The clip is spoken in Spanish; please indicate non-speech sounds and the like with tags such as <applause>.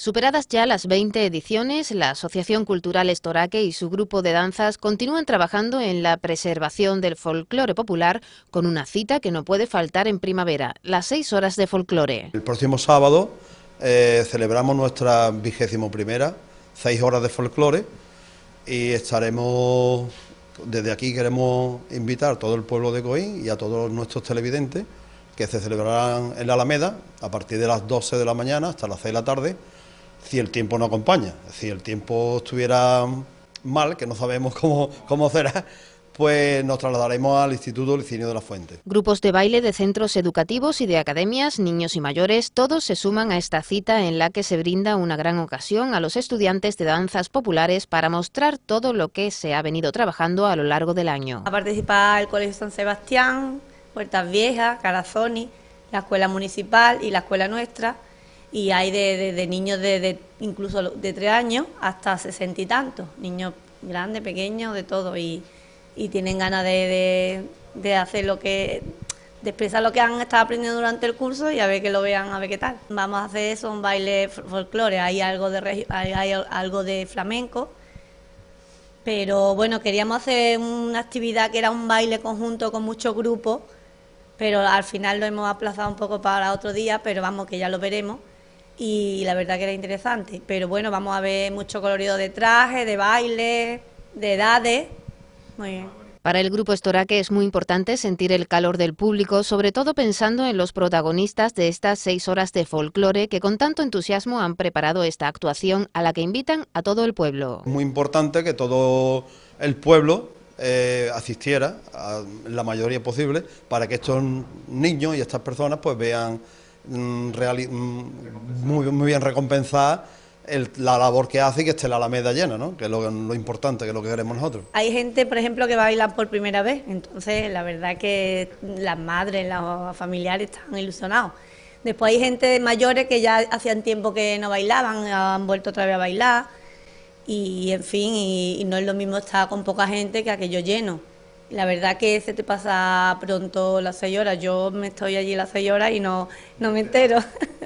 Superadas ya las 20 ediciones, la Asociación Cultural Estoraque y su grupo de danzas continúan trabajando en la preservación del folclore popular con una cita que no puede faltar en primavera, las 6 horas de folclore. El próximo sábado eh, celebramos nuestra vigésimo primera, 6 horas de folclore, y estaremos, desde aquí queremos invitar a todo el pueblo de Coín y a todos nuestros televidentes que se celebrarán en la Alameda a partir de las 12 de la mañana hasta las 6 de la tarde si el tiempo no acompaña. Si el tiempo estuviera mal, que no sabemos cómo, cómo será, pues nos trasladaremos al Instituto Licinio de la Fuente. Grupos de baile de centros educativos y de academias, niños y mayores, todos se suman a esta cita en la que se brinda una gran ocasión a los estudiantes de danzas populares para mostrar todo lo que se ha venido trabajando a lo largo del año. A participar el Colegio San Sebastián, Puertas Viejas, Carazoni, la Escuela Municipal y la Escuela Nuestra y hay de, niños de, incluso de tres años hasta sesenta y tantos, niños grandes, pequeños, de todo, y, y tienen ganas de, hacer lo que, de expresar lo que han estado aprendiendo durante el curso y a ver que lo vean, a ver qué tal. Vamos a hacer eso, un baile folclore, hay algo de, hay algo de flamenco, pero bueno, queríamos hacer una actividad que era un baile conjunto con muchos grupos, pero al final lo hemos aplazado un poco para otro día, pero vamos, que ya lo veremos y la verdad que era interesante. Pero bueno, vamos a ver mucho colorido de traje, de baile, de edades. Muy bien. Para el grupo Estoraque es muy importante sentir el calor del público, sobre todo pensando en los protagonistas de estas seis horas de folclore que con tanto entusiasmo han preparado esta actuación a la que invitan a todo el pueblo. Muy importante que todo el pueblo eh, asistiera, a la mayoría posible, para que estos niños y estas personas pues vean Mm, mm, muy, muy, bien recompensada la labor que hace y que esté la Alameda llena, ¿no? que es lo, importante, que es lo que queremos nosotros. Hay gente, por ejemplo, que va a bailar por primera vez, entonces la verdad que las madres, los familiares están ilusionados. Después hay gente mayores que ya hacían tiempo que no bailaban, han vuelto otra vez a bailar y en fin, y, no es lo mismo estar con poca gente que aquello lleno. La verdad que se te pasa pronto las seis horas. Yo me estoy allí las seis horas y no, no me entero. <laughs>